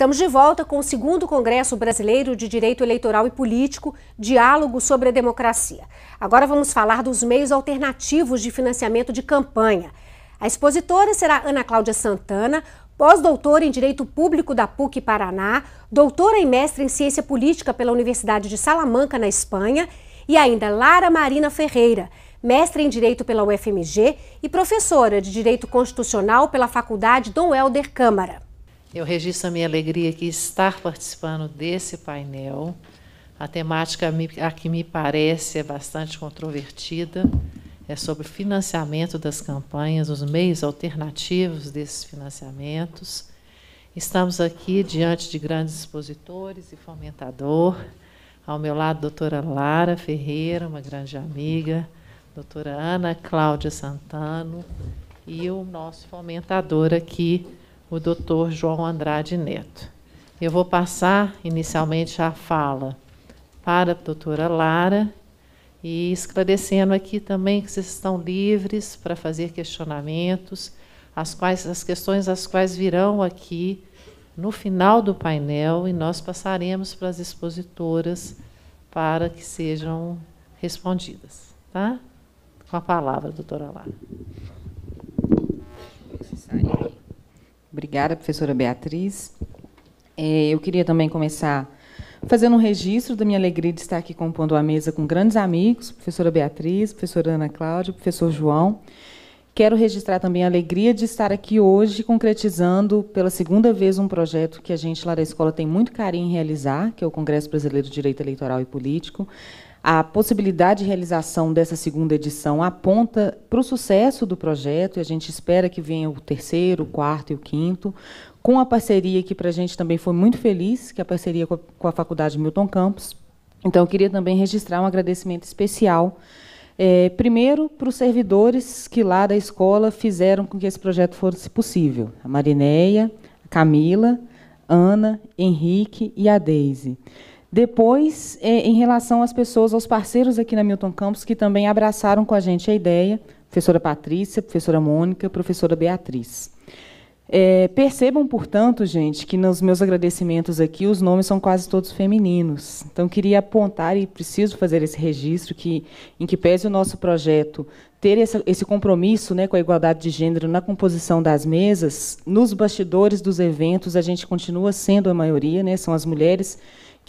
Estamos de volta com o segundo Congresso Brasileiro de Direito Eleitoral e Político, Diálogo sobre a Democracia. Agora vamos falar dos meios alternativos de financiamento de campanha. A expositora será Ana Cláudia Santana, pós-doutora em Direito Público da PUC Paraná, doutora e mestre em Ciência Política pela Universidade de Salamanca, na Espanha, e ainda Lara Marina Ferreira, mestre em Direito pela UFMG e professora de Direito Constitucional pela Faculdade Dom Helder Câmara. Eu registro a minha alegria aqui estar participando desse painel. A temática a que me parece é bastante controvertida. É sobre o financiamento das campanhas, os meios alternativos desses financiamentos. Estamos aqui diante de grandes expositores e fomentador. Ao meu lado, doutora Lara Ferreira, uma grande amiga, doutora Ana Cláudia Santano e o nosso fomentador aqui, o Dr. João Andrade Neto. Eu vou passar inicialmente a fala para a doutora Lara e esclarecendo aqui também que vocês estão livres para fazer questionamentos, as quais as questões as quais virão aqui no final do painel e nós passaremos para as expositoras para que sejam respondidas, tá? Com a palavra, doutora Lara. Obrigada, professora Beatriz. É, eu queria também começar fazendo um registro da minha alegria de estar aqui compondo a mesa com grandes amigos, professora Beatriz, professora Ana Cláudia, professor João. Quero registrar também a alegria de estar aqui hoje concretizando pela segunda vez um projeto que a gente lá da escola tem muito carinho em realizar, que é o Congresso Brasileiro de Direito Eleitoral e Político. A possibilidade de realização dessa segunda edição aponta para o sucesso do projeto, e a gente espera que venha o terceiro, o quarto e o quinto, com a parceria que para a gente também foi muito feliz, que é a parceria com a, com a Faculdade Milton Campos. Então, eu queria também registrar um agradecimento especial é, primeiro, para os servidores que lá da escola fizeram com que esse projeto fosse possível. A Marinéia, a Camila, Ana, Henrique e a Deise. Depois, em relação às pessoas, aos parceiros aqui na Milton Campos, que também abraçaram com a gente a ideia, professora Patrícia, professora Mônica, professora Beatriz. É, percebam, portanto, gente, que nos meus agradecimentos aqui os nomes são quase todos femininos. Então, queria apontar e preciso fazer esse registro que, em que pese o nosso projeto ter esse compromisso né, com a igualdade de gênero na composição das mesas, nos bastidores dos eventos a gente continua sendo a maioria, né, são as mulheres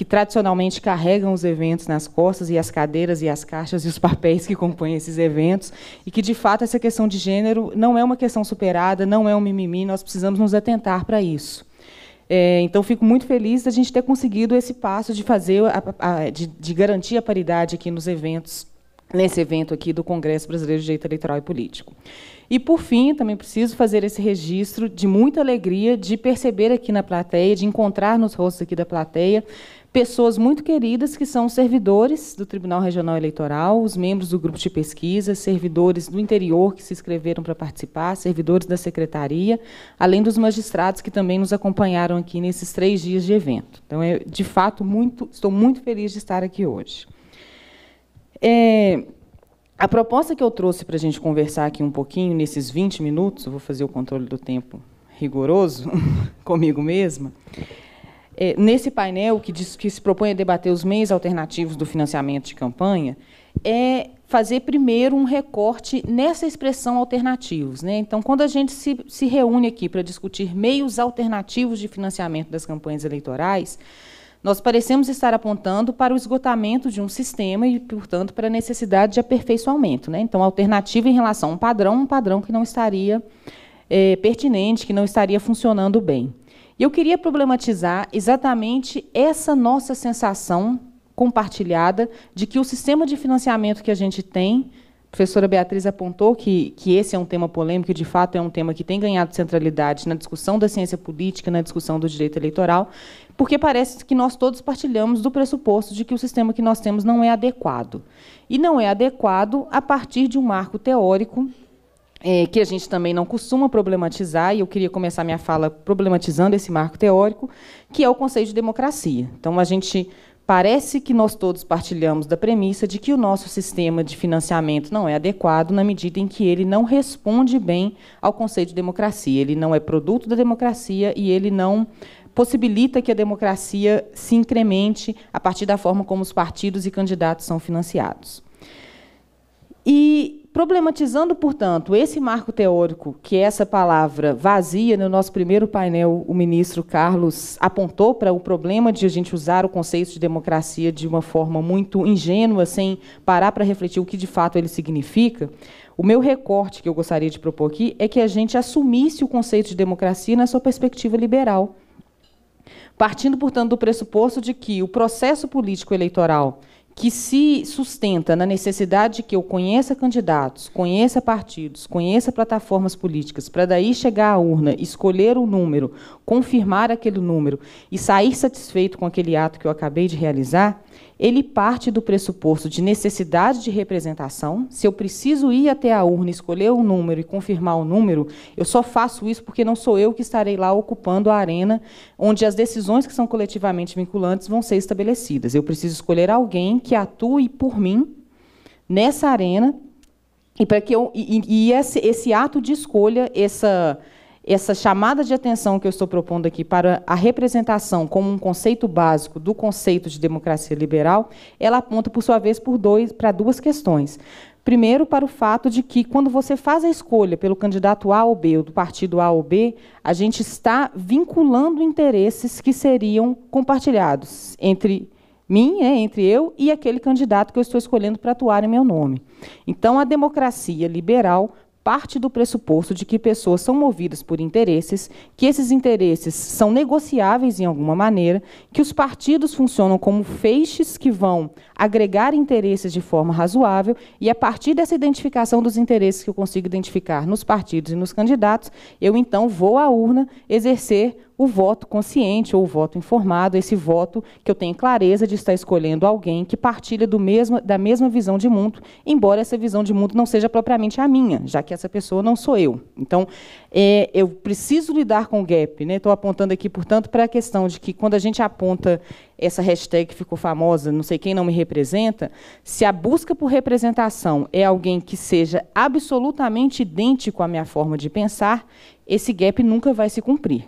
que tradicionalmente carregam os eventos nas costas e as cadeiras e as caixas e os papéis que compõem esses eventos, e que, de fato, essa questão de gênero não é uma questão superada, não é um mimimi, nós precisamos nos atentar para isso. É, então, fico muito feliz da gente ter conseguido esse passo de fazer, a, a, de, de garantir a paridade aqui nos eventos, nesse evento aqui do Congresso Brasileiro de Direito Eleitoral e Político. E, por fim, também preciso fazer esse registro de muita alegria de perceber aqui na plateia, de encontrar nos rostos aqui da plateia, pessoas muito queridas que são servidores do Tribunal Regional Eleitoral, os membros do grupo de pesquisa, servidores do interior que se inscreveram para participar, servidores da secretaria, além dos magistrados que também nos acompanharam aqui nesses três dias de evento. Então, eu, de fato, muito, estou muito feliz de estar aqui hoje. É, a proposta que eu trouxe para a gente conversar aqui um pouquinho, nesses 20 minutos, vou fazer o controle do tempo rigoroso comigo mesma, é, nesse painel que, diz, que se propõe a debater os meios alternativos do financiamento de campanha, é fazer primeiro um recorte nessa expressão alternativos. Né? Então, quando a gente se, se reúne aqui para discutir meios alternativos de financiamento das campanhas eleitorais, nós parecemos estar apontando para o esgotamento de um sistema e, portanto, para a necessidade de aperfeiçoamento. Né? Então, alternativa em relação a um padrão, um padrão que não estaria é, pertinente, que não estaria funcionando bem. E eu queria problematizar exatamente essa nossa sensação compartilhada de que o sistema de financiamento que a gente tem, a professora Beatriz apontou que, que esse é um tema polêmico, e de fato é um tema que tem ganhado centralidade na discussão da ciência política, na discussão do direito eleitoral, porque parece que nós todos partilhamos do pressuposto de que o sistema que nós temos não é adequado. E não é adequado a partir de um marco teórico é, que a gente também não costuma problematizar, e eu queria começar minha fala problematizando esse marco teórico, que é o conceito de democracia. Então, a gente parece que nós todos partilhamos da premissa de que o nosso sistema de financiamento não é adequado na medida em que ele não responde bem ao conceito de democracia. Ele não é produto da democracia e ele não possibilita que a democracia se incremente a partir da forma como os partidos e candidatos são financiados. E problematizando, portanto, esse marco teórico que essa palavra vazia, no né, nosso primeiro painel, o ministro Carlos apontou para o problema de a gente usar o conceito de democracia de uma forma muito ingênua, sem parar para refletir o que de fato ele significa. O meu recorte que eu gostaria de propor aqui é que a gente assumisse o conceito de democracia na sua perspectiva liberal. Partindo, portanto, do pressuposto de que o processo político eleitoral que se sustenta na necessidade de que eu conheça candidatos, conheça partidos, conheça plataformas políticas, para daí chegar à urna, escolher o um número, confirmar aquele número e sair satisfeito com aquele ato que eu acabei de realizar, ele parte do pressuposto de necessidade de representação. Se eu preciso ir até a urna, escolher um número e confirmar o um número, eu só faço isso porque não sou eu que estarei lá ocupando a arena onde as decisões que são coletivamente vinculantes vão ser estabelecidas. Eu preciso escolher alguém que atue por mim nessa arena e para que eu e, e esse, esse ato de escolha, essa essa chamada de atenção que eu estou propondo aqui para a representação como um conceito básico do conceito de democracia liberal, ela aponta, por sua vez, por dois, para duas questões. Primeiro, para o fato de que, quando você faz a escolha pelo candidato A ou B, ou do partido A ou B, a gente está vinculando interesses que seriam compartilhados entre mim, né, entre eu e aquele candidato que eu estou escolhendo para atuar em meu nome. Então, a democracia liberal parte do pressuposto de que pessoas são movidas por interesses, que esses interesses são negociáveis em alguma maneira, que os partidos funcionam como feixes que vão agregar interesses de forma razoável, e a partir dessa identificação dos interesses que eu consigo identificar nos partidos e nos candidatos, eu então vou à urna exercer o voto consciente ou o voto informado, esse voto que eu tenho clareza de estar escolhendo alguém que partilha do mesmo, da mesma visão de mundo, embora essa visão de mundo não seja propriamente a minha, já que essa pessoa não sou eu. Então, é, eu preciso lidar com o gap. Né? Estou apontando aqui, portanto, para a questão de que quando a gente aponta essa hashtag que ficou famosa, não sei quem não me representa, se a busca por representação é alguém que seja absolutamente idêntico à minha forma de pensar, esse gap nunca vai se cumprir.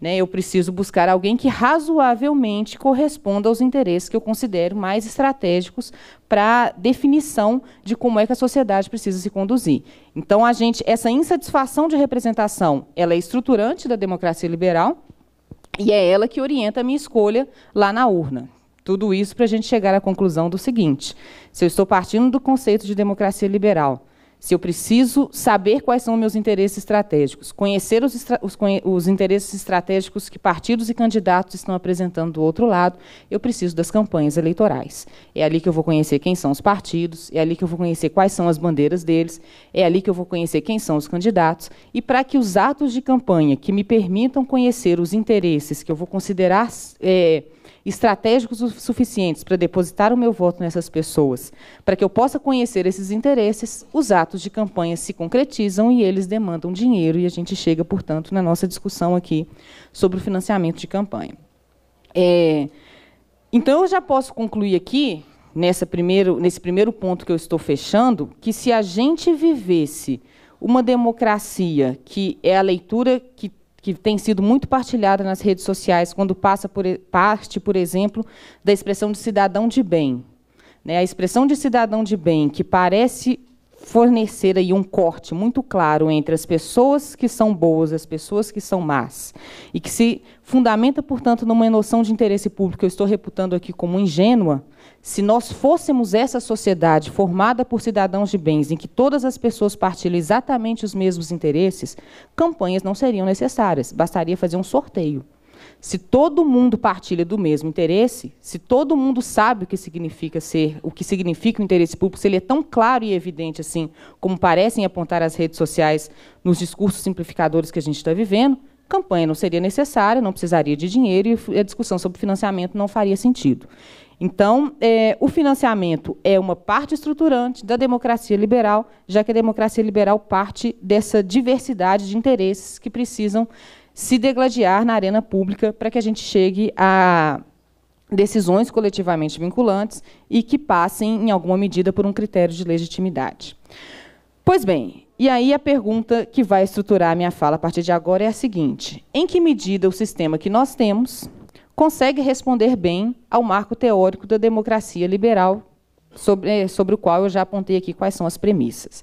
Né, eu preciso buscar alguém que razoavelmente corresponda aos interesses que eu considero mais estratégicos para definição de como é que a sociedade precisa se conduzir. Então, a gente, essa insatisfação de representação, ela é estruturante da democracia liberal e é ela que orienta a minha escolha lá na urna. Tudo isso para a gente chegar à conclusão do seguinte: se eu estou partindo do conceito de democracia liberal se eu preciso saber quais são meus interesses estratégicos, conhecer os, estra os, os, interesses estratégicos que partidos e candidatos estão apresentando do outro lado, eu preciso das campanhas eleitorais. É ali que eu vou conhecer quem são os partidos, é ali que eu vou conhecer quais são as bandeiras deles, é ali que eu vou conhecer quem são os candidatos. E para que os atos de campanha que me permitam conhecer os interesses que eu vou considerar. É, estratégicos o suficientes para depositar o meu voto nessas pessoas, para que eu possa conhecer esses interesses, os atos de campanha se concretizam e eles demandam dinheiro, e a gente chega, portanto, na nossa discussão aqui sobre o financiamento de campanha. É, então, eu já posso concluir aqui, nessa primeiro, nesse primeiro ponto que eu estou fechando, que se a gente vivesse uma democracia que é a leitura que que tem sido muito partilhada nas redes sociais quando passa por parte, por exemplo, da expressão de cidadão de bem. Né? A expressão de cidadão de bem, que parece fornecer aí um corte muito claro entre as pessoas que são boas e as pessoas que são más, e que se fundamenta, portanto, numa noção de interesse público que eu estou reputando aqui como ingênua, se nós fôssemos essa sociedade formada por cidadãos de bens, em que todas as pessoas partilham exatamente os mesmos interesses, campanhas não seriam necessárias, bastaria fazer um sorteio. Se todo mundo partilha do mesmo interesse, se todo mundo sabe o que significa ser, o que significa o interesse público, se ele é tão claro e evidente assim como parecem apontar as redes sociais nos discursos simplificadores que a gente está vivendo, campanha não seria necessária, não precisaria de dinheiro e a discussão sobre financiamento não faria sentido. Então, é, o financiamento é uma parte estruturante da democracia liberal, já que a democracia liberal parte dessa diversidade de interesses que precisam se degladiar na arena pública para que a gente chegue a decisões coletivamente vinculantes e que passem, em alguma medida, por um critério de legitimidade. Pois bem, e aí a pergunta que vai estruturar a minha fala a partir de agora é a seguinte: em que medida o sistema que nós temos consegue responder bem ao marco teórico da democracia liberal sobre, eh, sobre o qual eu já apontei aqui quais são as premissas.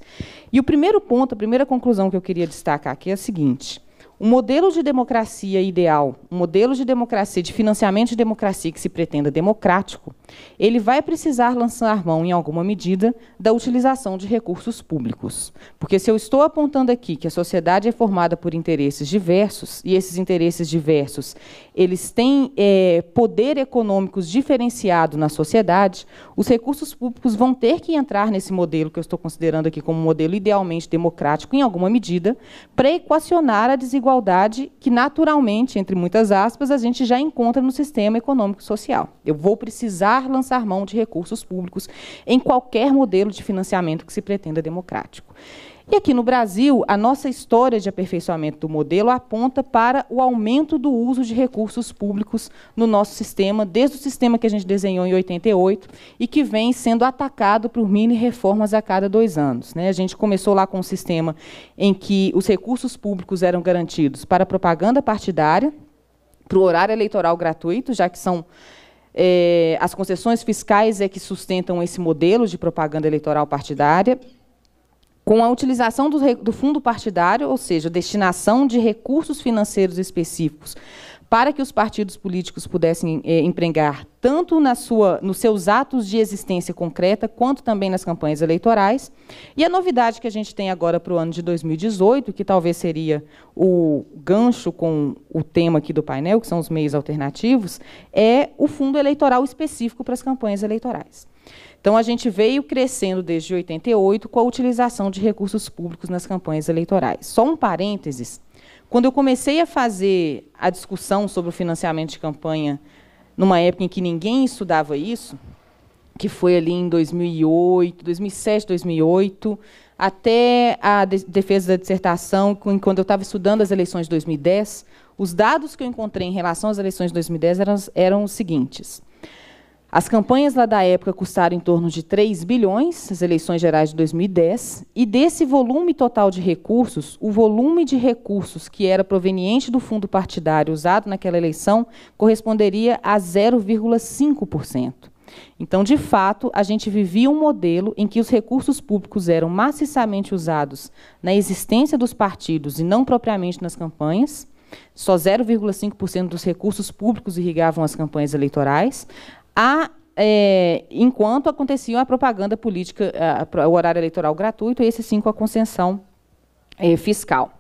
E o primeiro ponto, a primeira conclusão que eu queria destacar aqui é a seguinte: o modelo de democracia ideal, o modelo de democracia, de financiamento de democracia que se pretenda democrático, ele vai precisar lançar mão, em alguma medida, da utilização de recursos públicos. Porque se eu estou apontando aqui que a sociedade é formada por interesses diversos, e esses interesses diversos, eles têm é, poder econômicos diferenciado na sociedade, os recursos públicos vão ter que entrar nesse modelo que eu estou considerando aqui como um modelo idealmente democrático, em alguma medida, para equacionar a desigualdade que, naturalmente, entre muitas aspas, a gente já encontra no sistema econômico social. Eu vou precisar lançar mão de recursos públicos em qualquer modelo de financiamento que se pretenda democrático. E aqui no Brasil, a nossa história de aperfeiçoamento do modelo aponta para o aumento do uso de recursos públicos no nosso sistema, desde o sistema que a gente desenhou em 88 e que vem sendo atacado por mini reformas a cada dois anos. Né? A gente começou lá com um sistema em que os recursos públicos eram garantidos para propaganda partidária, para o horário eleitoral gratuito, já que são é, as concessões fiscais é que sustentam esse modelo de propaganda eleitoral partidária com a utilização do, do, fundo partidário, ou seja, destinação de recursos financeiros específicos para que os partidos políticos pudessem eh, empregar tanto na sua, nos seus atos de existência concreta, quanto também nas campanhas eleitorais. E a novidade que a gente tem agora para o ano de 2018, que talvez seria o gancho com o tema aqui do painel, que são os meios alternativos, é o fundo eleitoral específico para as campanhas eleitorais. Então, a gente veio crescendo desde 88 com a utilização de recursos públicos nas campanhas eleitorais. Só um parênteses. Quando eu comecei a fazer a discussão sobre o financiamento de campanha, numa época em que ninguém estudava isso, que foi ali em 2008, 2007, 2008, até a defesa da dissertação, quando eu estava estudando as eleições de 2010, os dados que eu encontrei em relação às eleições de 2010 eram, eram os seguintes. As campanhas lá da época custaram em torno de 3 bilhões, as eleições gerais de 2010, e desse volume total de recursos, o volume de recursos que era proveniente do fundo partidário usado naquela eleição corresponderia a 0,5%. Então, de fato, a gente vivia um modelo em que os recursos públicos eram maciçamente usados na existência dos partidos e não propriamente nas campanhas. Só 0,5% dos recursos públicos irrigavam as campanhas eleitorais a é, enquanto acontecia a propaganda política, a, o horário eleitoral gratuito, e esse sim com a concessão é, fiscal.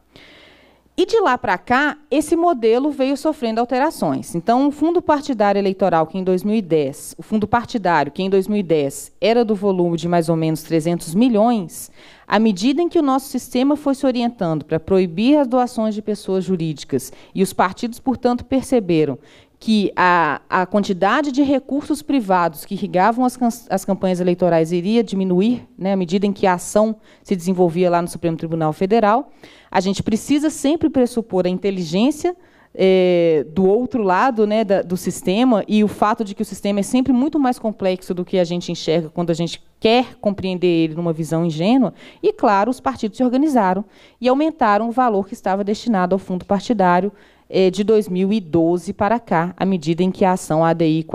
E de lá para cá, esse modelo veio sofrendo alterações. Então, o fundo partidário eleitoral que em 2010, o fundo partidário que em 2010 era do volume de mais ou menos 300 milhões, à medida em que o nosso sistema foi se orientando para proibir as doações de pessoas jurídicas e os partidos, portanto, perceberam que a, a quantidade de recursos privados que irrigavam as, as campanhas eleitorais iria diminuir né, à medida em que a ação se desenvolvia lá no Supremo Tribunal Federal. A gente precisa sempre pressupor a inteligência é, do outro lado né, da, do sistema e o fato de que o sistema é sempre muito mais complexo do que a gente enxerga quando a gente quer compreender ele numa visão ingênua. E, claro, os partidos se organizaram e aumentaram o valor que estava destinado ao fundo partidário é, de 2012 para cá, à medida em que a ação ADI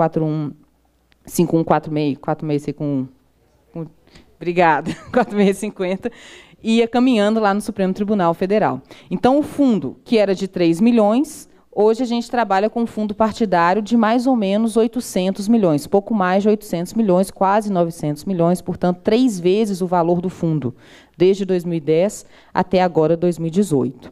41514651. Obrigada, 4650 ia caminhando lá no Supremo Tribunal Federal. Então, o fundo, que era de 3 milhões, hoje a gente trabalha com um fundo partidário de mais ou menos 800 milhões, pouco mais de 800 milhões, quase 900 milhões, portanto, três vezes o valor do fundo, desde 2010 até agora 2018.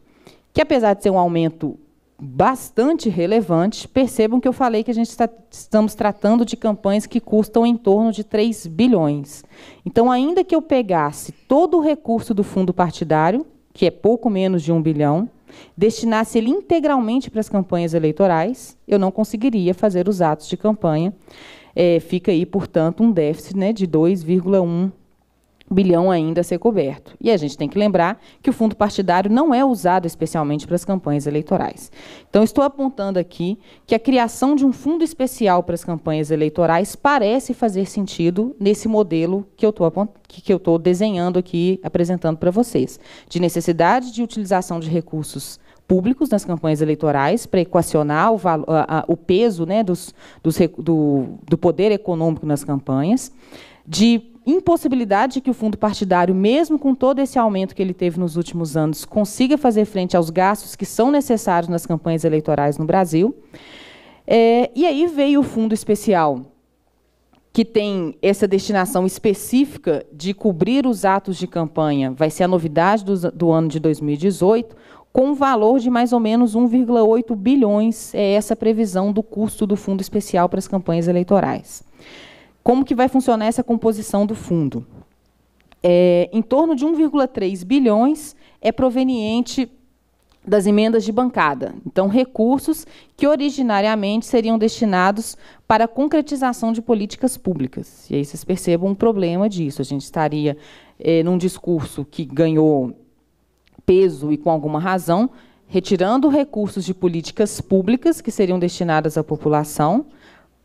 Que, apesar de ser um aumento bastante relevantes. Percebam que eu falei que a gente está, estamos tratando de campanhas que custam em torno de 3 bilhões. Então, ainda que eu pegasse todo o recurso do fundo partidário, que é pouco menos de um bilhão, destinasse ele integralmente para as campanhas eleitorais, eu não conseguiria fazer os atos de campanha. É, fica aí, portanto, um déficit né, de 2,1 bilhão ainda a ser coberto. E a gente tem que lembrar que o fundo partidário não é usado especialmente para as campanhas eleitorais. Então, estou apontando aqui que a criação de um fundo especial para as campanhas eleitorais parece fazer sentido nesse modelo que eu estou que eu estou desenhando aqui, apresentando para vocês, de necessidade de utilização de recursos públicos nas campanhas eleitorais para equacionar o, a, a, o peso né, dos, dos do, do poder econômico nas campanhas, de impossibilidade de que o fundo partidário, mesmo com todo esse aumento que ele teve nos últimos anos, consiga fazer frente aos gastos que são necessários nas campanhas eleitorais no Brasil. É, e aí veio o fundo especial, que tem essa destinação específica de cobrir os atos de campanha, vai ser a novidade do, do ano de 2018, com um valor de mais ou menos 1,8 bilhões, é essa previsão do custo do fundo especial para as campanhas eleitorais. Como que vai funcionar essa composição do fundo? É, em torno de 1,3 bilhões é proveniente das emendas de bancada. Então, recursos que originariamente seriam destinados para a concretização de políticas públicas. E aí vocês percebam um problema disso. A gente estaria é, num discurso que ganhou peso e com alguma razão, retirando recursos de políticas públicas que seriam destinadas à população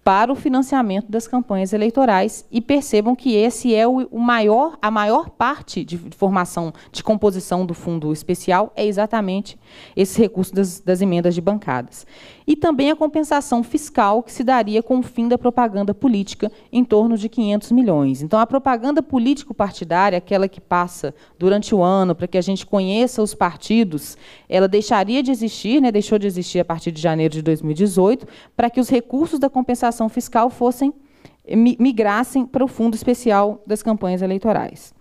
para o financiamento das campanhas eleitorais e percebam que esse é o, maior, a maior parte de, de, formação, de composição do fundo especial é exatamente esse recurso das, das emendas de bancadas. E também a compensação fiscal que se daria com o fim da propaganda política em torno de 500 milhões. Então a propaganda político-partidária, aquela que passa durante o ano para que a gente conheça os partidos, ela deixaria de existir, né, deixou de existir a partir de janeiro de 2018, para que os recursos da compensação arrecadação fiscal fossem eh, migrassem para o fundo especial das campanhas eleitorais.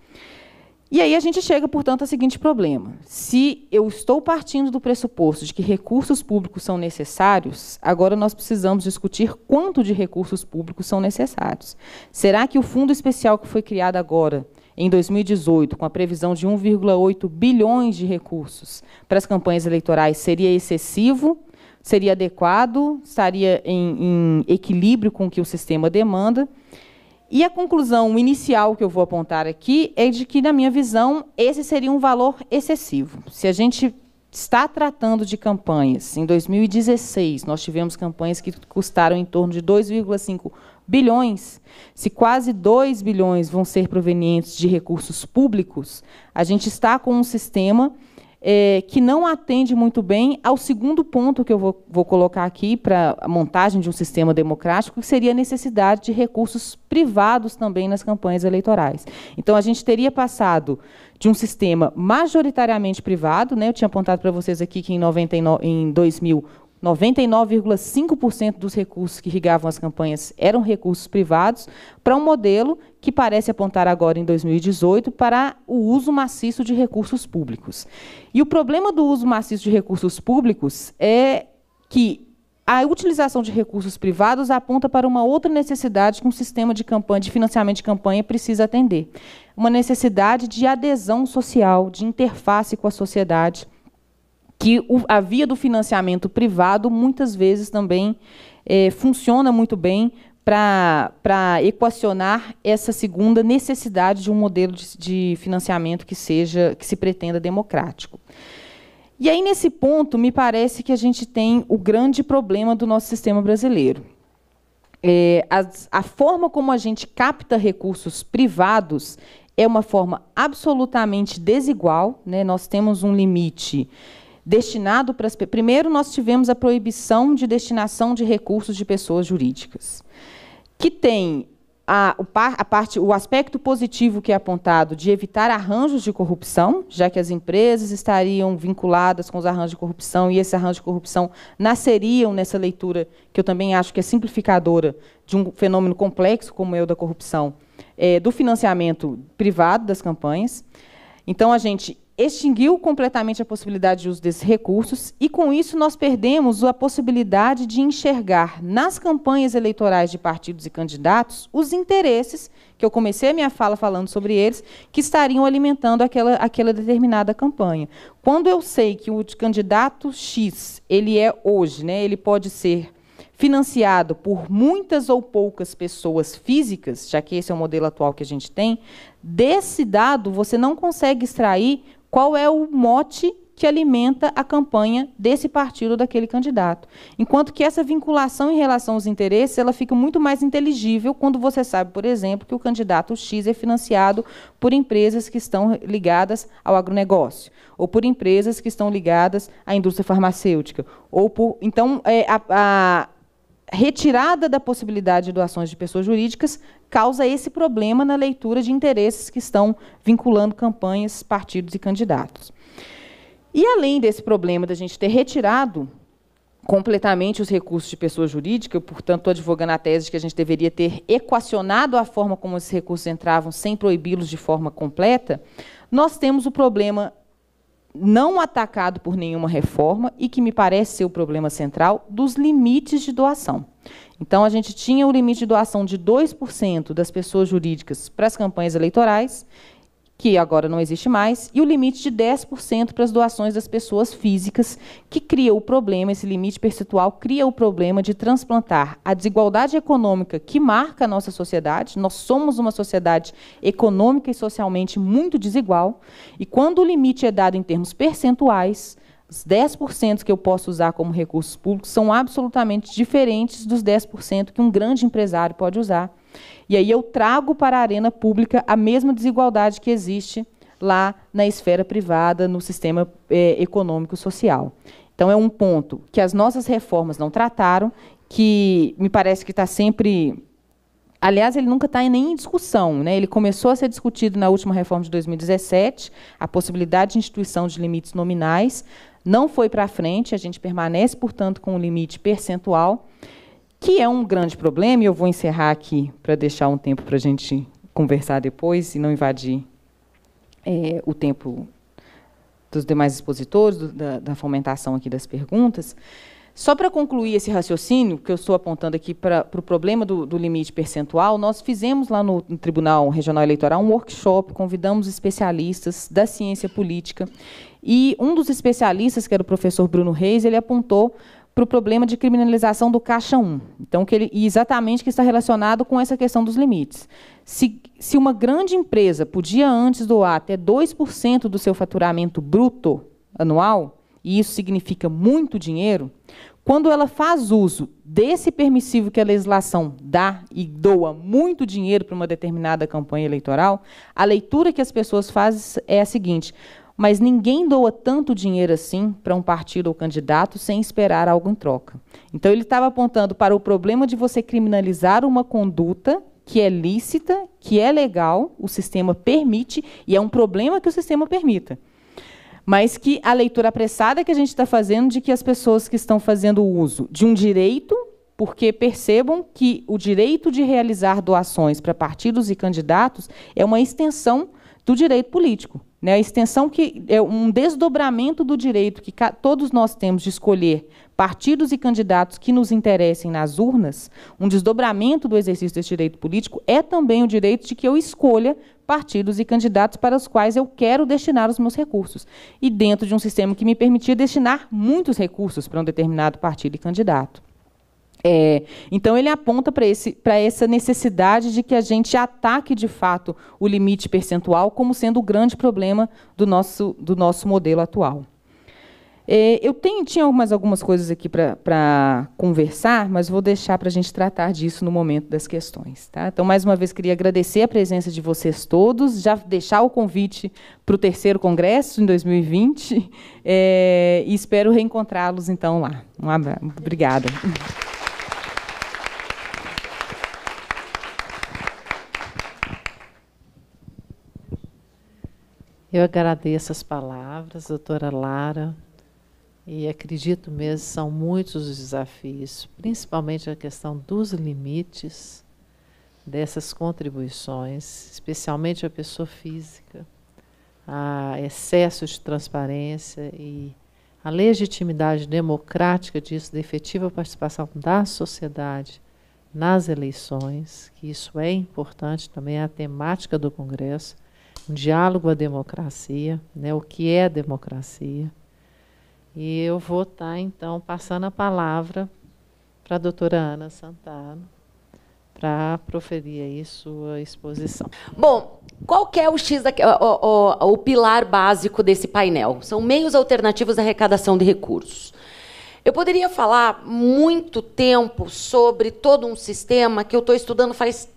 E aí a gente chega, portanto, ao seguinte problema. Se eu estou partindo do pressuposto de que recursos públicos são necessários, agora nós precisamos discutir quanto de recursos públicos são necessários. Será que o fundo especial que foi criado agora, em 2018, com a previsão de 1,8 bilhões de recursos para as campanhas eleitorais, seria excessivo? seria adequado, estaria em, em equilíbrio com o que o sistema demanda. E a conclusão inicial que eu vou apontar aqui é de que, na minha visão, esse seria um valor excessivo. Se a gente está tratando de campanhas, em 2016 nós tivemos campanhas que custaram em torno de 2,5 bilhões. Se quase 2 bilhões vão ser provenientes de recursos públicos, a gente está com um sistema é, que não atende muito bem ao segundo ponto que eu vou, vou colocar aqui para a montagem de um sistema democrático, que seria a necessidade de recursos privados também nas campanhas eleitorais. Então, a gente teria passado de um sistema majoritariamente privado, né, eu tinha apontado para vocês aqui que em, 99, em 2000 99,5% dos recursos que irrigavam as campanhas eram recursos privados, para um modelo que parece apontar agora em 2018 para o uso maciço de recursos públicos. E o problema do uso maciço de recursos públicos é que a utilização de recursos privados aponta para uma outra necessidade que um sistema de campanha, de financiamento de campanha precisa atender. Uma necessidade de adesão social, de interface com a sociedade, que a via do financiamento privado muitas vezes também é, funciona muito bem para equacionar essa segunda necessidade de um modelo de, de financiamento que seja que se pretenda democrático. E aí nesse ponto me parece que a gente tem o grande problema do nosso sistema brasileiro. É, a, a forma como a gente capta recursos privados é uma forma absolutamente desigual. Né? Nós temos um limite destinado para as. Primeiro, nós tivemos a proibição de destinação de recursos de pessoas jurídicas, que tem a, a parte, o aspecto positivo que é apontado de evitar arranjos de corrupção, já que as empresas estariam vinculadas com os arranjos de corrupção e esse arranjo de corrupção nasceriam nessa leitura, que eu também acho que é simplificadora, de um fenômeno complexo como é o da corrupção, é, do financiamento privado das campanhas. Então, a gente extinguiu completamente a possibilidade de uso desses recursos e, com isso, nós perdemos a possibilidade de enxergar nas campanhas eleitorais de partidos e candidatos os interesses, que eu comecei a minha fala falando sobre eles, que estariam alimentando aquela, aquela determinada campanha. Quando eu sei que o candidato X, ele é hoje, né, ele pode ser financiado por muitas ou poucas pessoas físicas, já que esse é o modelo atual que a gente tem, desse dado você não consegue extrair qual é o mote que alimenta a campanha desse partido ou daquele candidato. Enquanto que essa vinculação em relação aos interesses, ela fica muito mais inteligível quando você sabe, por exemplo, que o candidato X é financiado por empresas que estão ligadas ao agronegócio, ou por empresas que estão ligadas à indústria farmacêutica, ou por então é, a, a retirada da possibilidade de doações de pessoas jurídicas causa esse problema na leitura de interesses que estão vinculando campanhas, partidos e candidatos. E além desse problema da gente ter retirado completamente os recursos de pessoa jurídica, eu, portanto, estou advogando a tese de que a gente deveria ter equacionado a forma como esses recursos entravam sem proibi-los de forma completa, nós temos o problema não atacado por nenhuma reforma e que me parece ser o problema central dos limites de doação. Então, a gente tinha o limite de doação de 2% das pessoas jurídicas para as campanhas eleitorais que agora não existe mais, e o limite de 10% para as doações das pessoas físicas, que cria o problema, esse limite percentual cria o problema de transplantar a desigualdade econômica que marca a nossa sociedade. Nós somos uma sociedade econômica e socialmente muito desigual, e quando o limite é dado em termos percentuais, os 10% que eu posso usar como recursos públicos são absolutamente diferentes dos 10% que um grande empresário pode usar e aí eu trago para a arena pública a mesma desigualdade que existe lá na esfera privada, no sistema eh, é, econômico-social. Então é um ponto que as nossas reformas não trataram, que me parece que está sempre Aliás, ele nunca está nem em discussão. Né? Ele começou a ser discutido na última reforma de 2017, a possibilidade de instituição de limites nominais. Não foi para frente, a gente permanece, portanto, com o um limite percentual que é um grande problema, e eu vou encerrar aqui para deixar um tempo para a gente conversar depois e não invadir é, o tempo dos demais expositores, do, da, da, fomentação aqui das perguntas. Só para concluir esse raciocínio, que eu estou apontando aqui para, o problema do, do, limite percentual, nós fizemos lá no, no Tribunal Regional Eleitoral um workshop, convidamos especialistas da ciência política, e um dos especialistas, que era o professor Bruno Reis, ele apontou para o problema de criminalização do Caixa 1. Então, que ele, exatamente que está relacionado com essa questão dos limites. Se, se uma grande empresa podia antes doar até 2% do seu faturamento bruto anual, e isso significa muito dinheiro, quando ela faz uso desse permissivo que a legislação dá e doa muito dinheiro para uma determinada campanha eleitoral, a leitura que as pessoas fazem é a seguinte: mas ninguém doa tanto dinheiro assim para um partido ou candidato sem esperar algo em troca. Então ele estava apontando para o problema de você criminalizar uma conduta que é lícita, que é legal, o sistema permite, e é um problema que o sistema permita. Mas que a leitura apressada que a gente está fazendo de que as pessoas que estão fazendo uso de um direito, porque percebam que o direito de realizar doações para partidos e candidatos é uma extensão do direito político. Né, a extensão que é um desdobramento do direito que todos nós temos de escolher partidos e candidatos que nos interessem nas urnas, um desdobramento do exercício desse direito político é também o direito de que eu escolha partidos e candidatos para os quais eu quero destinar os meus recursos. E dentro de um sistema que me permitia destinar muitos recursos para um determinado partido e candidato. É, então ele aponta para essa necessidade de que a gente ataque de fato o limite percentual como sendo o grande problema do nosso, do nosso modelo atual. É, eu tenho, tinha mais algumas coisas aqui para conversar, mas vou deixar para a gente tratar disso no momento das questões. Tá? Então, mais uma vez, queria agradecer a presença de vocês todos, já deixar o convite para o terceiro congresso em 2020 é, e espero reencontrá-los então lá. Um abraço. Obrigada. Eu agradeço as palavras, doutora Lara, e acredito mesmo, são muitos os desafios, principalmente a questão dos limites dessas contribuições, especialmente a pessoa física, a excesso de transparência e a legitimidade democrática disso, da efetiva participação da sociedade nas eleições, que isso é importante também, é a temática do Congresso, um diálogo à democracia, né, o que é democracia. E eu vou estar, tá, então, passando a palavra para a doutora Ana Santano, para proferir aí sua exposição. Bom, qual é o X da, o, o, o, pilar básico desse painel? São meios alternativos da arrecadação de recursos. Eu poderia falar muito tempo sobre todo um sistema que eu estou estudando faz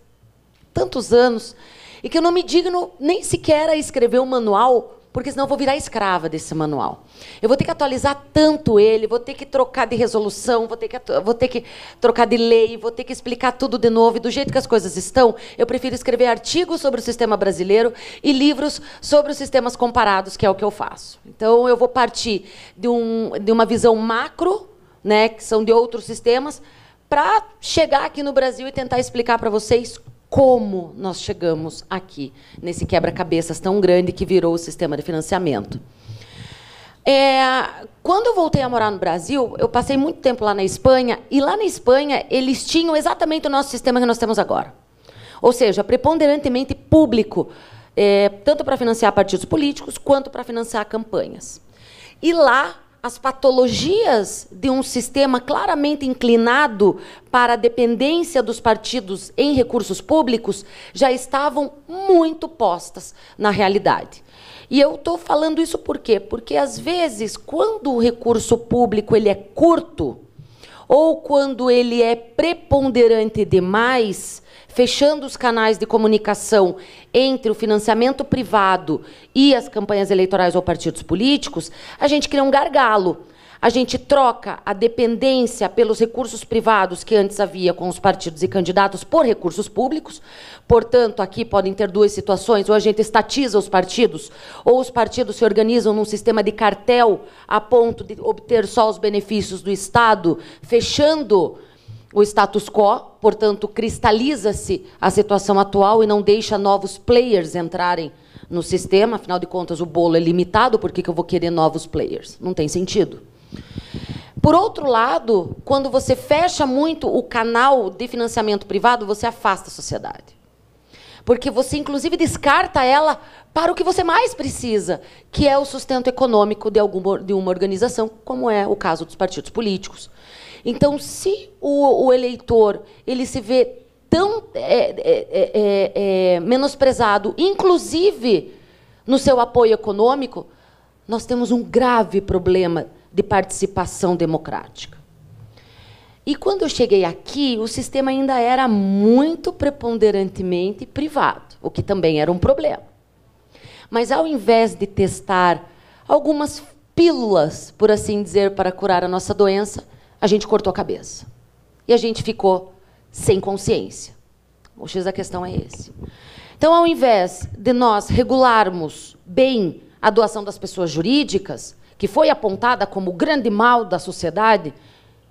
tantos anos e que eu não me digno nem sequer a escrever um manual, porque senão eu vou virar escrava desse manual. Eu vou ter que atualizar tanto ele, vou ter que trocar de resolução, vou ter que, vou ter que trocar de lei, vou ter que explicar tudo de novo. E do jeito que as coisas estão, eu prefiro escrever artigos sobre o sistema brasileiro e livros sobre os sistemas comparados, que é o que eu faço. Então, eu vou partir de, um, de uma visão macro, né, que são de outros sistemas, para chegar aqui no Brasil e tentar explicar para vocês como nós chegamos aqui, nesse quebra-cabeças tão grande que virou o sistema de financiamento. É, quando eu voltei a morar no Brasil, eu passei muito tempo lá na Espanha, e lá na Espanha eles tinham exatamente o nosso sistema que nós temos agora. Ou seja, preponderantemente público, é, tanto para financiar partidos políticos quanto para financiar campanhas. E lá as patologias de um sistema claramente inclinado para a dependência dos partidos em recursos públicos já estavam muito postas na realidade. E eu estou falando isso por quê? Porque às vezes, quando o recurso público ele é curto, ou quando ele é preponderante demais, fechando os canais de comunicação entre o financiamento privado e as campanhas eleitorais ou partidos políticos, a gente cria um gargalo a gente troca a dependência pelos recursos privados que antes havia com os partidos e candidatos por recursos públicos. Portanto, aqui podem ter duas situações: ou a gente estatiza os partidos, ou os partidos se organizam num sistema de cartel a ponto de obter só os benefícios do Estado, fechando o status quo, portanto, cristaliza-se a situação atual e não deixa novos players entrarem no sistema, afinal de contas, o bolo é limitado, por que, eu vou querer novos players? Não tem sentido. Por outro lado, quando você fecha muito o canal de financiamento privado, você afasta a sociedade. Porque você, inclusive, descarta ela para o que você mais precisa, que é o sustento econômico de, alguma, de uma organização, como é o caso dos partidos políticos. Então, se o, o eleitor ele se vê tão é, é, é, menosprezado, inclusive no seu apoio econômico, nós temos um grave problema de participação democrática. E quando eu cheguei aqui, o sistema ainda era muito preponderantemente privado, o que também era um problema. Mas ao invés de testar algumas pílulas, por assim dizer, para curar a nossa doença, a gente cortou a cabeça. E a gente ficou sem consciência. O X da questão é esse. Então, ao invés de nós regularmos bem a doação das pessoas jurídicas, que foi apontada como o grande mal da sociedade,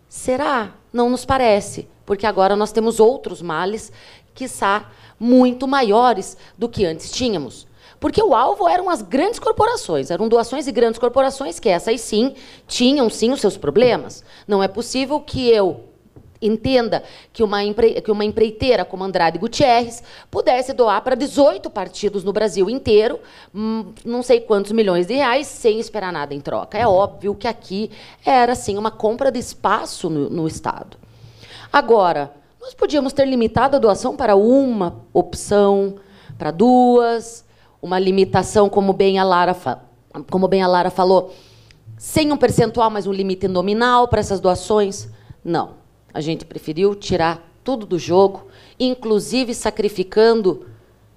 será? Não nos parece, porque agora nós temos outros males, quiçá muito maiores do que antes tínhamos. Porque o alvo eram as grandes corporações, eram doações de grandes corporações que essas sim tinham sim os seus problemas. Não é possível que eu, entenda que uma, empre... que uma empreiteira como Andrade Gutierrez pudesse doar para 18 partidos no Brasil inteiro, hum, não sei quantos milhões de reais, sem esperar nada em troca. É uhum. óbvio que aqui era assim uma compra de espaço no, no Estado. Agora, nós podíamos ter limitado a doação para uma opção, para duas, uma limitação, como bem a Lara, fa... como bem a Lara falou, sem um percentual, mas um limite nominal para essas doações. Não a gente preferiu tirar tudo do jogo, inclusive sacrificando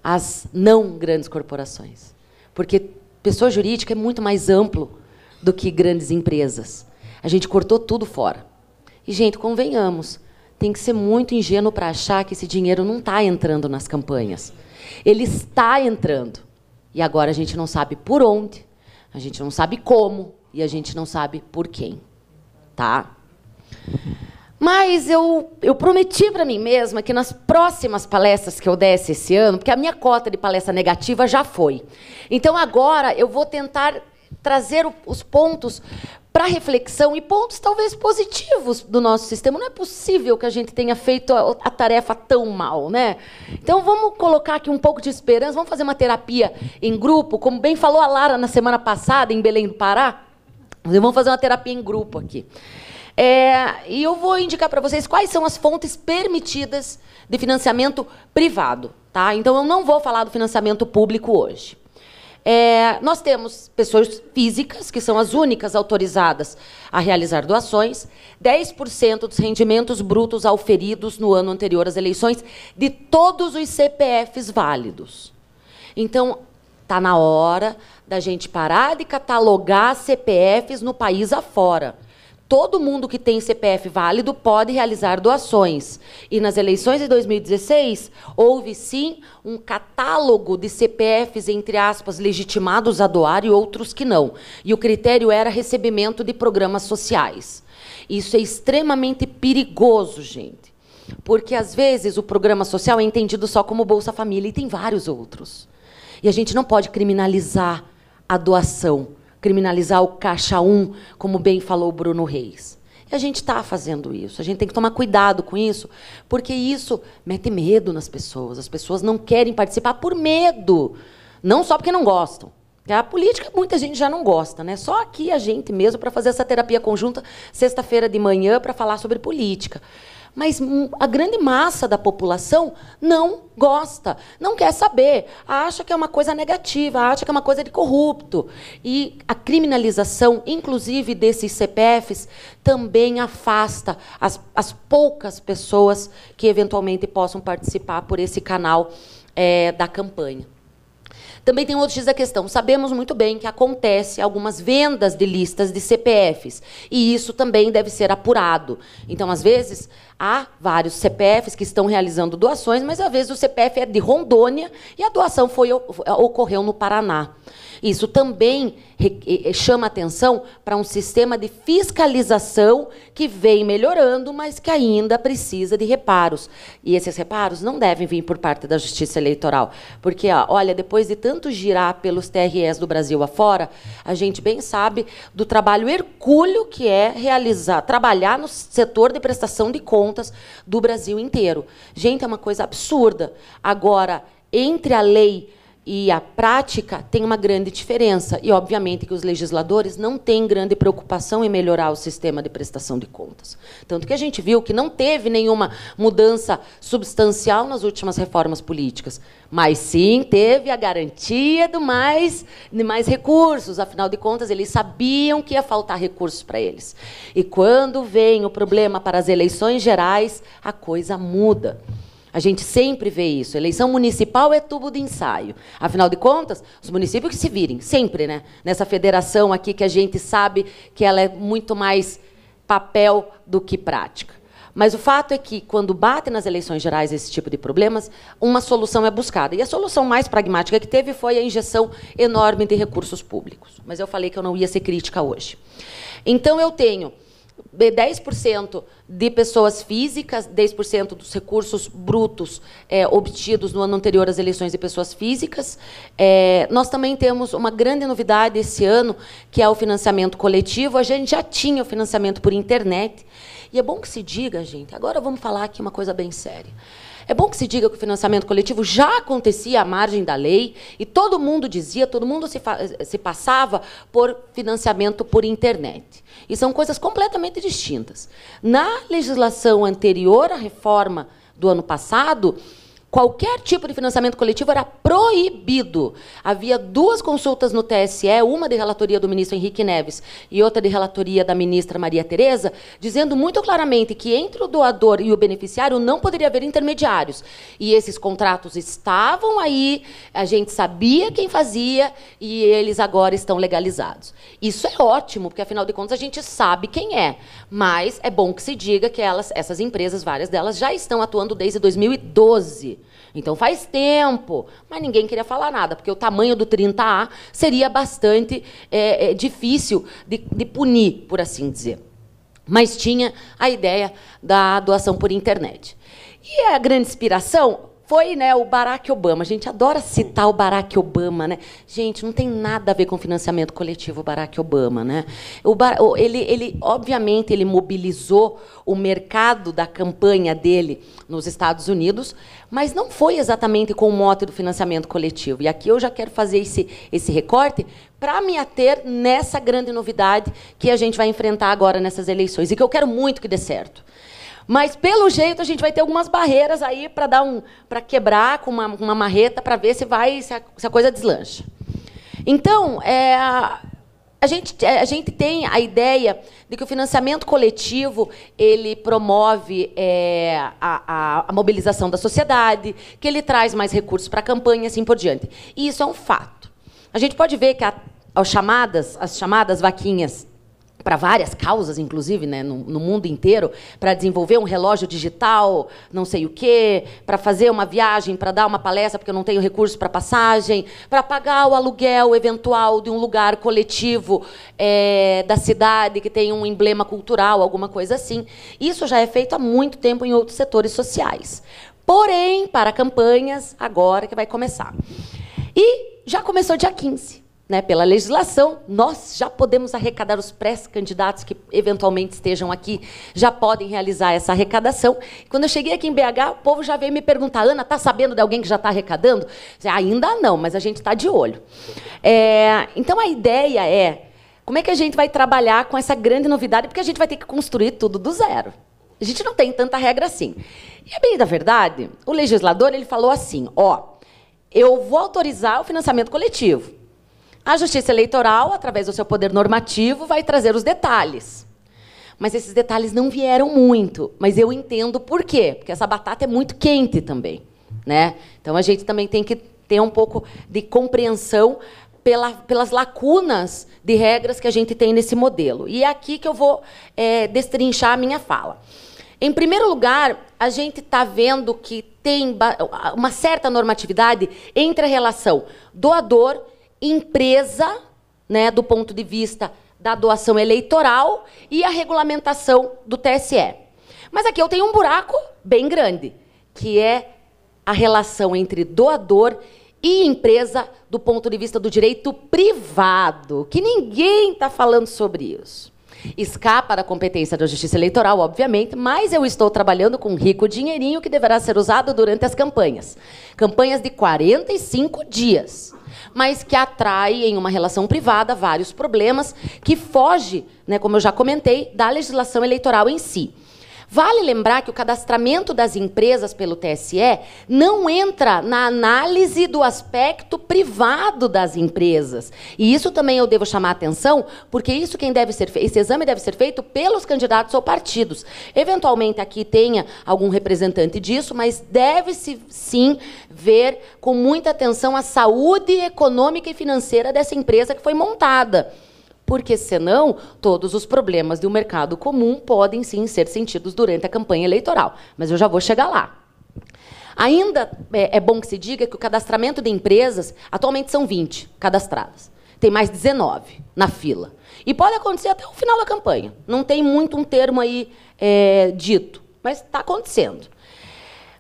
as não grandes corporações. Porque pessoa jurídica é muito mais amplo do que grandes empresas. A gente cortou tudo fora. E, gente, convenhamos, tem que ser muito ingênuo para achar que esse dinheiro não está entrando nas campanhas. Ele está entrando. E agora a gente não sabe por onde, a gente não sabe como e a gente não sabe por quem. Tá? Mas eu, eu prometi para mim mesma que nas próximas palestras que eu desse esse ano, porque a minha cota de palestra negativa já foi. Então agora eu vou tentar trazer o, os pontos para reflexão e pontos talvez positivos do nosso sistema. Não é possível que a gente tenha feito a, a, tarefa tão mal, né? Então vamos colocar aqui um pouco de esperança, vamos fazer uma terapia em grupo, como bem falou a Lara na semana passada em Belém do Pará. Vamos fazer uma terapia em grupo aqui. É, e eu vou indicar para vocês quais são as fontes permitidas de financiamento privado. Tá? Então, eu não vou falar do financiamento público hoje. É, nós temos pessoas físicas, que são as únicas autorizadas a realizar doações, 10% dos rendimentos brutos auferidos no ano anterior às eleições de todos os CPFs válidos. Então, está na hora da gente parar de catalogar CPFs no país afora todo mundo que tem CPF válido pode realizar doações. E nas eleições de 2016, houve sim um catálogo de CPFs, entre aspas, legitimados a doar e outros que não. E o critério era recebimento de programas sociais. Isso é extremamente perigoso, gente. Porque às vezes o programa social é entendido só como Bolsa Família e tem vários outros. E a gente não pode criminalizar a doação criminalizar o caixa 1, como bem falou Bruno Reis. E a gente está fazendo isso. A gente tem que tomar cuidado com isso, porque isso mete medo nas pessoas. As pessoas não querem participar por medo, não só porque não gostam. A política muita gente já não gosta, né? Só aqui a gente mesmo para fazer essa terapia conjunta sexta-feira de manhã para falar sobre política. Mas a grande massa da população não gosta, não quer saber, acha que é uma coisa negativa, acha que é uma coisa de corrupto. E a criminalização, inclusive desses CPFs, também afasta as, as poucas pessoas que eventualmente possam participar por esse canal é, da campanha. Também tem outro X da questão. Sabemos muito bem que acontece algumas vendas de listas de CPFs. E isso também deve ser apurado. Então, às vezes, há vários CPFs que estão realizando doações, mas às vezes o CPF é de Rondônia e a doação foi, ocorreu no Paraná. Isso também chama atenção para um sistema de fiscalização que vem melhorando, mas que ainda precisa de reparos. E esses reparos não devem vir por parte da Justiça Eleitoral, porque, ó, olha, depois de tanto girar pelos TREs do Brasil afora, a gente bem sabe do trabalho hercúleo que é realizar, trabalhar no setor de prestação de contas do Brasil inteiro. Gente, é uma coisa absurda. Agora, entre a lei e a prática tem uma grande diferença. E, obviamente, que os legisladores não têm grande preocupação em melhorar o sistema de prestação de contas. Tanto que a gente viu que não teve nenhuma mudança substancial nas últimas reformas políticas, mas sim teve a garantia do mais, de mais recursos. Afinal de contas, eles sabiam que ia faltar recursos para eles. E quando vem o problema para as eleições gerais, a coisa muda. A gente sempre vê isso. Eleição municipal é tubo de ensaio. Afinal de contas, os municípios que se virem, sempre, né? Nessa federação aqui que a gente sabe que ela é muito mais papel do que prática. Mas o fato é que, quando bate nas eleições gerais esse tipo de problemas, uma solução é buscada. E a solução mais pragmática que teve foi a injeção enorme de recursos públicos. Mas eu falei que eu não ia ser crítica hoje. Então, eu tenho 10% de pessoas físicas, 10% dos recursos brutos é, obtidos no ano anterior às eleições de pessoas físicas. É, nós também temos uma grande novidade esse ano, que é o financiamento coletivo. A gente já tinha o financiamento por internet. E é bom que se diga, gente. Agora vamos falar aqui uma coisa bem séria. É bom que se diga que o financiamento coletivo já acontecia à margem da lei e todo mundo dizia, todo mundo se, se passava por financiamento por internet. E são coisas completamente distintas. Na legislação anterior à reforma do ano passado, Qualquer tipo de financiamento coletivo era proibido. Havia duas consultas no TSE, uma de relatoria do ministro Henrique Neves e outra de relatoria da ministra Maria Tereza, dizendo muito claramente que entre o doador e o beneficiário não poderia haver intermediários. E esses contratos estavam aí, a gente sabia quem fazia e eles agora estão legalizados. Isso é ótimo, porque afinal de contas a gente sabe quem é, mas é bom que se diga que elas, essas empresas, várias delas já estão atuando desde 2012. Então faz tempo, mas ninguém queria falar nada, porque o tamanho do 30A seria bastante é, é, difícil de, de punir, por assim dizer. Mas tinha a ideia da doação por internet. E a grande inspiração foi né, o Barack Obama. A gente adora citar o Barack Obama, né? Gente, não tem nada a ver com financiamento coletivo o Barack Obama, né? O Bar ele, ele, obviamente, ele mobilizou o mercado da campanha dele nos Estados Unidos, mas não foi exatamente com o mote do financiamento coletivo. E aqui eu já quero fazer esse, esse recorte para me ater nessa grande novidade que a gente vai enfrentar agora nessas eleições e que eu quero muito que dê certo. Mas pelo jeito a gente vai ter algumas barreiras aí para dar um, para quebrar com uma, uma marreta para ver se vai, se a, se a coisa deslancha. Então, é, a gente, é, a gente tem a ideia de que o financiamento coletivo ele promove é, a, a, a, mobilização da sociedade, que ele traz mais recursos para a campanha e assim por diante. E isso é um fato. A gente pode ver que a, as, chamadas, as chamadas vaquinhas para várias causas, inclusive, né, no, no mundo inteiro, para desenvolver um relógio digital, não sei o quê, para fazer uma viagem, para dar uma palestra, porque eu não tenho recurso para passagem, para pagar o aluguel eventual de um lugar coletivo é, da cidade que tem um emblema cultural, alguma coisa assim. Isso já é feito há muito tempo em outros setores sociais. Porém, para campanhas, agora que vai começar. E já começou dia 15 né, pela legislação, nós já podemos arrecadar os pré-candidatos que eventualmente estejam aqui, já podem realizar essa arrecadação. Quando eu cheguei aqui em BH, o povo já veio me perguntar: Ana, tá sabendo de alguém que já está arrecadando? Disse, Ainda não, mas a gente está de olho. É, então a ideia é como é que a gente vai trabalhar com essa grande novidade, porque a gente vai ter que construir tudo do zero. A gente não tem tanta regra assim. E a bem da verdade, o legislador ele falou assim: ó, eu vou autorizar o financiamento coletivo a Justiça Eleitoral, através do seu poder normativo, vai trazer os detalhes. Mas esses detalhes não vieram muito. Mas eu entendo por quê. Porque essa batata é muito quente também. Né? Então a gente também tem que ter um pouco de compreensão pela, pelas lacunas de regras que a gente tem nesse modelo. E é aqui que eu vou é, destrinchar a minha fala. Em primeiro lugar, a gente está vendo que tem uma certa normatividade entre a relação doador e empresa, né, do ponto de vista da doação eleitoral e a regulamentação do TSE. Mas aqui eu tenho um buraco bem grande, que é a relação entre doador e empresa do ponto de vista do direito privado, que ninguém está falando sobre isso. Escapa da competência da Justiça Eleitoral, obviamente, mas eu estou trabalhando com um rico dinheirinho que deverá ser usado durante as campanhas. Campanhas de 45 dias mas que atrai em uma relação privada vários problemas que foge, né, como eu já comentei, da legislação eleitoral em si. Vale lembrar que o cadastramento das empresas pelo TSE não entra na análise do aspecto privado das empresas. E isso também eu devo chamar a atenção, porque isso quem deve ser esse exame deve ser feito pelos candidatos ou partidos. Eventualmente aqui tenha algum representante disso, mas deve-se sim ver com muita atenção a saúde econômica e financeira dessa empresa que foi montada porque senão todos os problemas do mercado comum podem sim ser sentidos durante a campanha eleitoral. Mas eu já vou chegar lá. Ainda é, é bom que se diga que o cadastramento de empresas, atualmente são 20 cadastradas. Tem mais 19 na fila. E pode acontecer até o final da campanha. Não tem muito um termo aí é, dito, mas está acontecendo.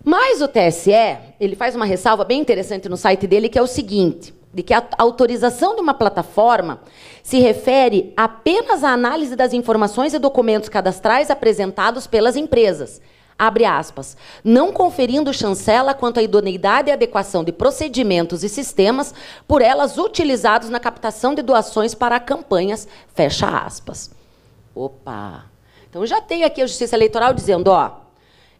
Mas o TSE, ele faz uma ressalva bem interessante no site dele, que é o seguinte: de que a autorização de uma plataforma se refere apenas à análise das informações e documentos cadastrais apresentados pelas empresas. Abre aspas, não conferindo chancela quanto à idoneidade e adequação de procedimentos e sistemas por elas utilizados na captação de doações para campanhas, fecha aspas. Opa! Então já tem aqui a Justiça Eleitoral dizendo, ó,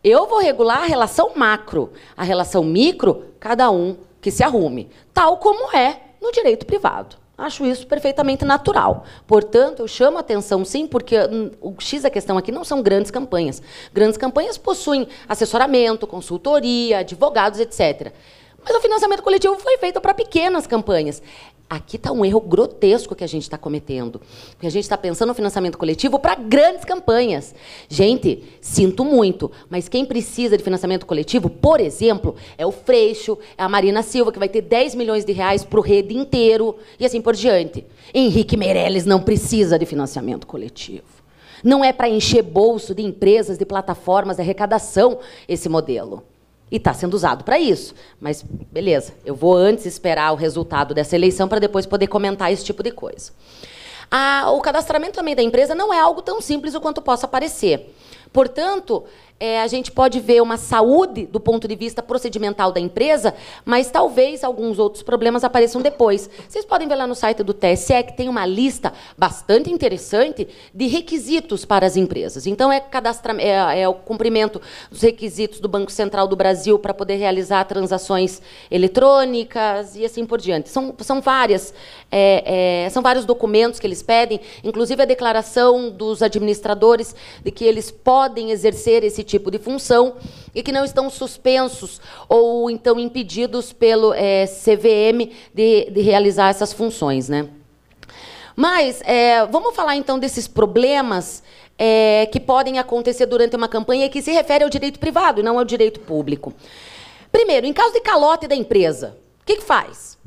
eu vou regular a relação macro, a relação micro, cada um que se arrume, tal como é no direito privado. Acho isso perfeitamente natural. Portanto, eu chamo a atenção, sim, porque hum, o X da questão aqui não são grandes campanhas. Grandes campanhas possuem assessoramento, consultoria, advogados, etc. Mas o financiamento coletivo foi feito para pequenas campanhas. Aqui está um erro grotesco que a gente está cometendo. Porque a gente está pensando no financiamento coletivo para grandes campanhas. Gente, sinto muito, mas quem precisa de financiamento coletivo, por exemplo, é o Freixo, é a Marina Silva, que vai ter 10 milhões de reais para o rede inteiro e assim por diante. Henrique Meirelles não precisa de financiamento coletivo. Não é para encher bolso de empresas, de plataformas, de arrecadação esse modelo. E está sendo usado para isso. Mas, beleza, eu vou antes esperar o resultado dessa eleição para depois poder comentar esse tipo de coisa. Ah, o cadastramento também da empresa não é algo tão simples o quanto possa parecer. Portanto, é, a gente pode ver uma saúde do ponto de vista procedimental da empresa, mas talvez alguns outros problemas apareçam depois. Vocês podem ver lá no site do TSE que tem uma lista bastante interessante de requisitos para as empresas. Então, é, é, é o cumprimento dos requisitos do Banco Central do Brasil para poder realizar transações eletrônicas e assim por diante. São, são, várias, é, é, são vários documentos que eles pedem, inclusive a declaração dos administradores de que eles podem exercer esse tipo de função e que não estão suspensos ou então impedidos pelo é, CVM de, de realizar essas funções, né? Mas é, vamos falar então desses problemas é, que podem acontecer durante uma campanha que se refere ao direito privado e não ao direito público. Primeiro, em caso de calote da empresa, o que, que faz?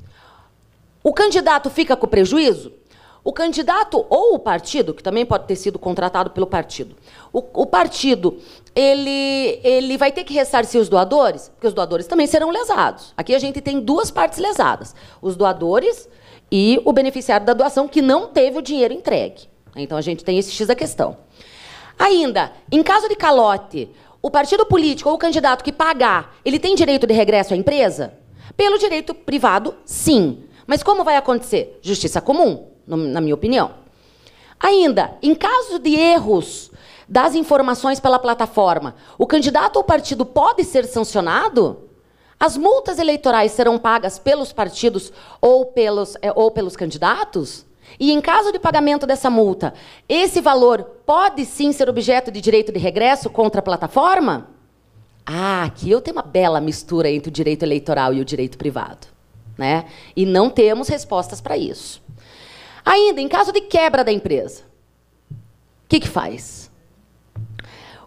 O candidato fica com prejuízo? O candidato ou o partido, que também pode ter sido contratado pelo partido, o, o partido ele, ele vai ter que ressarcir os doadores, porque os doadores também serão lesados. Aqui a gente tem duas partes lesadas: os doadores e o beneficiário da doação que não teve o dinheiro entregue. Então a gente tem esse X da questão. Ainda, em caso de calote, o partido político ou o candidato que pagar, ele tem direito de regresso à empresa? Pelo direito privado, sim. Mas como vai acontecer? Justiça comum, na minha opinião. Ainda, em caso de erros das informações pela plataforma, o candidato ou partido pode ser sancionado? As multas eleitorais serão pagas pelos partidos ou pelos, é, ou pelos candidatos? E em caso de pagamento dessa multa, esse valor pode sim ser objeto de direito de regresso contra a plataforma? Ah, aqui eu tenho uma bela mistura entre o direito eleitoral e o direito privado. Né? E não temos respostas para isso. Ainda, em caso de quebra da empresa, o que, que faz?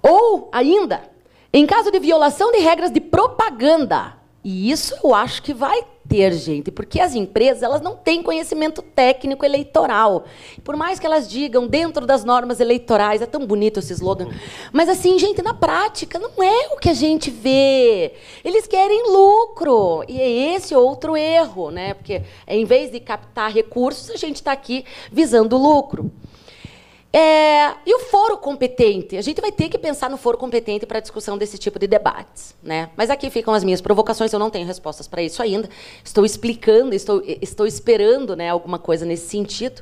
Ou ainda, em caso de violação de regras de propaganda. E isso eu acho que vai ter, gente, porque as empresas elas não têm conhecimento técnico eleitoral. Por mais que elas digam dentro das normas eleitorais, é tão bonito esse slogan. Mas assim, gente, na prática não é o que a gente vê. Eles querem lucro. E é esse outro erro, né? Porque em vez de captar recursos, a gente está aqui visando lucro. É, e o foro competente? A gente vai ter que pensar no foro competente para a discussão desse tipo de debates. Né? Mas aqui ficam as minhas provocações, eu não tenho respostas para isso ainda. Estou explicando, estou, estou esperando né, alguma coisa nesse sentido.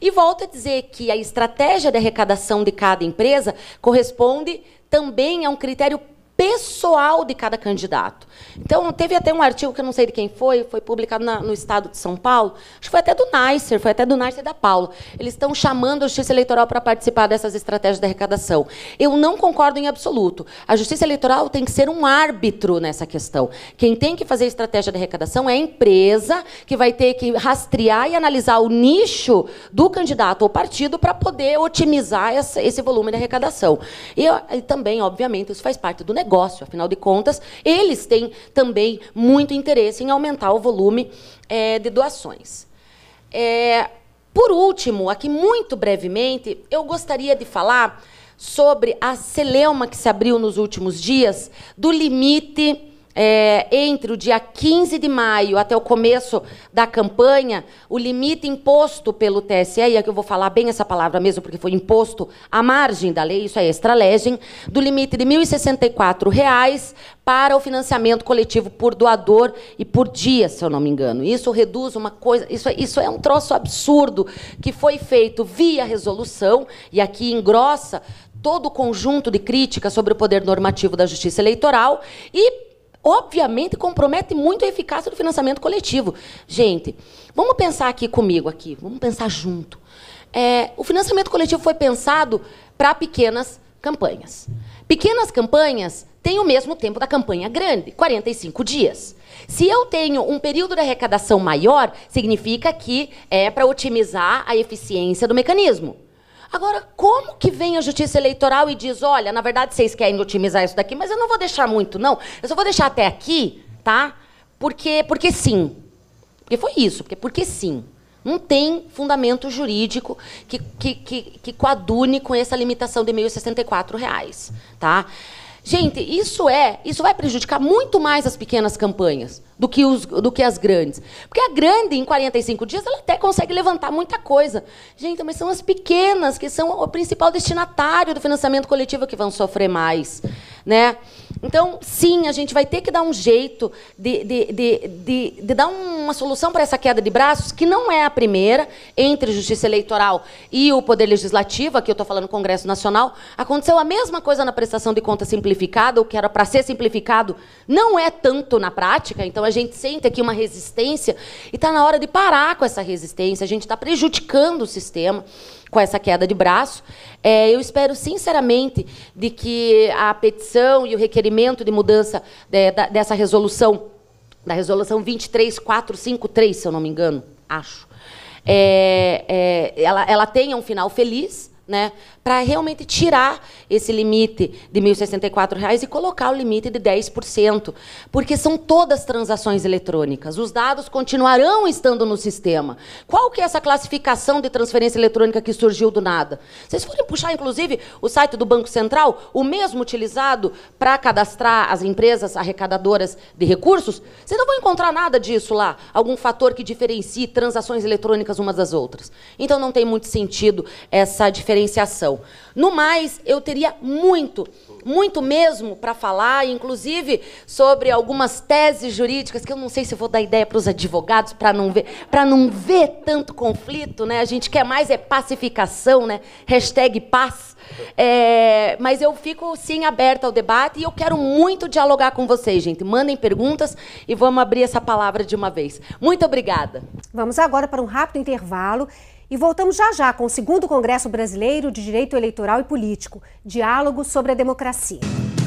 E volto a dizer que a estratégia de arrecadação de cada empresa corresponde também a um critério pessoal de cada candidato. Então, teve até um artigo que eu não sei de quem foi, foi publicado na, no Estado de São Paulo, acho que foi até do Nicer, foi até do Nicer da Paula. Eles estão chamando a Justiça Eleitoral para participar dessas estratégias de arrecadação. Eu não concordo em absoluto. A Justiça Eleitoral tem que ser um árbitro nessa questão. Quem tem que fazer estratégia de arrecadação é a empresa, que vai ter que rastrear e analisar o nicho do candidato ou partido para poder otimizar essa, esse volume de arrecadação. E, e também, obviamente, isso faz parte do negócio negócio. Afinal de contas, eles têm também muito interesse em aumentar o volume é, de doações. É, por último, aqui muito brevemente, eu gostaria de falar sobre a celeuma que se abriu nos últimos dias do limite é, entre o dia 15 de maio até o começo da campanha, o limite imposto pelo TSE, e aqui eu vou falar bem essa palavra mesmo, porque foi imposto à margem da lei, isso é extralegem, do limite de R$ 1.064 para o financiamento coletivo por doador e por dia, se eu não me engano. Isso reduz uma coisa, isso, é, isso é um troço absurdo que foi feito via resolução, e aqui engrossa todo o conjunto de críticas sobre o poder normativo da justiça eleitoral e obviamente compromete muito a eficácia do financiamento coletivo. Gente, vamos pensar aqui comigo aqui, vamos pensar junto. É, o financiamento coletivo foi pensado para pequenas campanhas. Pequenas campanhas têm o mesmo tempo da campanha grande, 45 dias. Se eu tenho um período de arrecadação maior, significa que é para otimizar a eficiência do mecanismo. Agora, como que vem a justiça eleitoral e diz: olha, na verdade vocês querem otimizar isso daqui, mas eu não vou deixar muito, não. Eu só vou deixar até aqui, tá? Porque, porque sim. Porque foi isso, porque, porque sim. Não tem fundamento jurídico que, que, que, que coadune com essa limitação de R$ 1.064. Tá? Gente, isso é, isso vai prejudicar muito mais as pequenas campanhas do que, os, do que as grandes. Porque a grande, em 45 dias, ela até consegue levantar muita coisa. Gente, mas são as pequenas que são o principal destinatário do financiamento coletivo que vão sofrer mais. Né? Então, sim, a gente vai ter que dar um jeito de, de, de, de, de dar uma solução para essa queda de braços, que não é a primeira, entre Justiça Eleitoral e o Poder Legislativo, aqui eu estou falando Congresso Nacional, aconteceu a mesma coisa na prestação de conta simplificada, o que era para ser simplificado não é tanto na prática, então a gente sente aqui uma resistência e está na hora de parar com essa resistência. A gente está prejudicando o sistema com essa queda de braço. É, eu espero sinceramente de que a petição e o requerimento de mudança é, dessa resolução, da resolução 23453, se eu não me engano, acho, é, é ela, ela tenha um final feliz né? Para realmente tirar esse limite de R$ 1.064 e colocar o limite de 10%, porque são todas transações eletrônicas. Os dados continuarão estando no sistema. Qual que é essa classificação de transferência eletrônica que surgiu do nada? Vocês forem puxar, inclusive, o site do Banco Central, o mesmo utilizado para cadastrar as empresas arrecadadoras de recursos, vocês não vão encontrar nada disso lá, algum fator que diferencie transações eletrônicas umas das outras. Então não tem muito sentido essa diferença diferenciação. No mais, eu teria muito, muito mesmo para falar, inclusive sobre algumas teses jurídicas que eu não sei se vou dar ideia para os advogados para não ver, para não ver tanto conflito, né? A gente quer mais é pacificação, né? Hashtag paz. É, mas eu fico sim aberta ao debate e eu quero muito dialogar com vocês, gente. Mandem perguntas e vamos abrir essa palavra de uma vez. Muito obrigada. Vamos agora para um rápido intervalo. E voltamos já já com o segundo Congresso Brasileiro de Direito Eleitoral e Político, diálogo sobre a democracia.